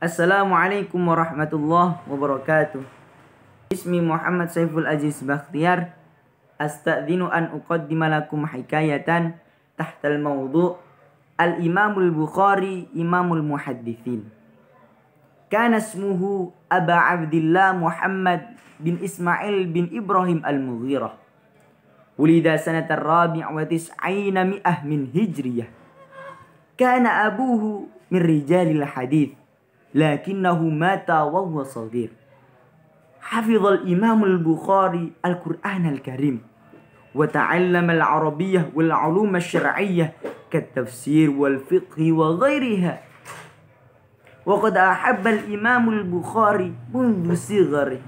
Assalamualaikum warahmatullahi wabarakatuh. Ismi Muhammad Saiful Aziz Bakhtiar. Astadzinu an uqaddima lakum hikayatan tahtal mawdu' Al-Imamul Bukhari Imamul Muhaddithin. Kana ismuhu Aba Abdullah Muhammad bin Ismail bin Ibrahim Al-Mughirah. Wulida sanata rabi' wa tis'ina mi'ah min hijriyah. Kana abuhu min rijalil لكنه مات وهو صغير حفظ الإمام البخاري القرآن الكريم وتعلم العربية والعلوم الشرعية كالتفسير والفقه وغيرها وقد أحب الإمام البخاري منذ صغره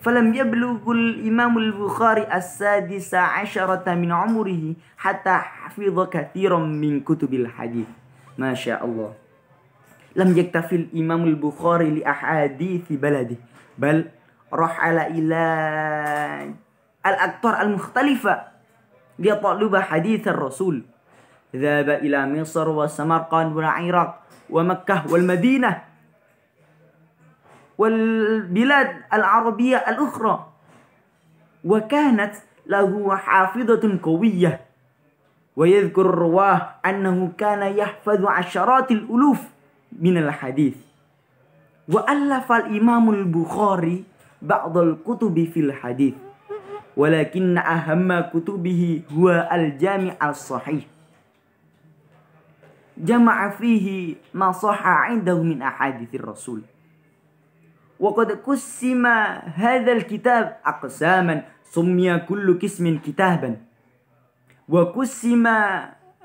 فلم يبلغ الإمام البخاري السادس عشرة من عمره حتى حفظ كثيرا من كتب الحديث ما شاء الله لم يكتفي الإمام البخاري لأحاديث بلده بل رحل إلى الأقطار المختلفة ليطلب حديث الرسول ذهب إلى مصر وسمرقند والعراق ومكة والمدينة والبلاد العربية الأخرى وكانت له حافظة قوية ويذكر الرواه أنه كان يحفظ عشرات الألوف من الحديث وألف الإمام البخاري بعض الكتب في الحديث ولكن أهم كتبه هو الجامع الصحيح جمع فيه ما صح عنده من أحاديث الرسول وقد قسم هذا الكتاب أقساما سمي كل قسم كتابا وقسم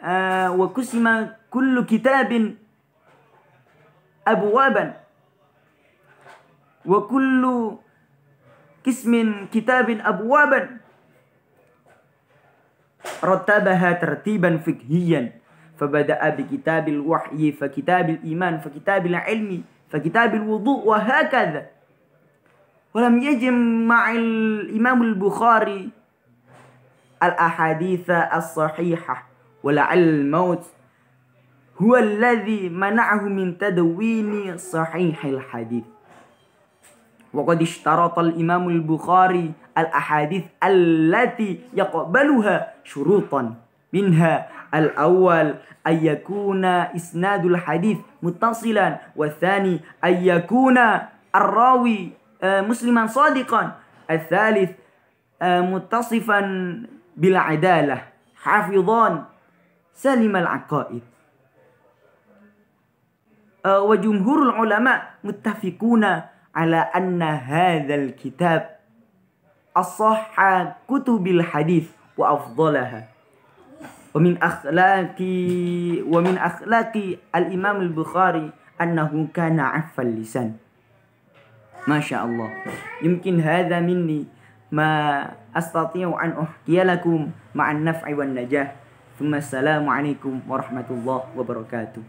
آه، وقسم كل كتاب أبوابا وكل قسم كتاب أبوابا رتبها ترتيبا فقهيا فبدأ بكتاب الوحي فكتاب الإيمان فكتاب العلم فكتاب الوضوء وهكذا ولم يجم مع الإمام البخاري الأحاديث الصحيحة ولعل الموت هو الذي منعه من تدوين صحيح الحديث وقد اشترط الإمام البخاري الأحاديث التي يقبلها شروطا منها الأول أن يكون إسناد الحديث متصلا والثاني أن يكون الراوي آه، مسلما صادقا الثالث آه، متصفا بالعدالة حافظان سالم العقائد آه، وجمهور العلماء متفقون على أن هذا الكتاب أصح كتب الحديث وأفضلها ومن أخلاق ومن أخلاق الإمام البخاري أنه كان عف اللسان ما شاء الله يمكن هذا مني ma astati'u an uhdiya lakum ma'an naf'i wan najah. Assalamualaikum warahmatullahi wabarakatuh.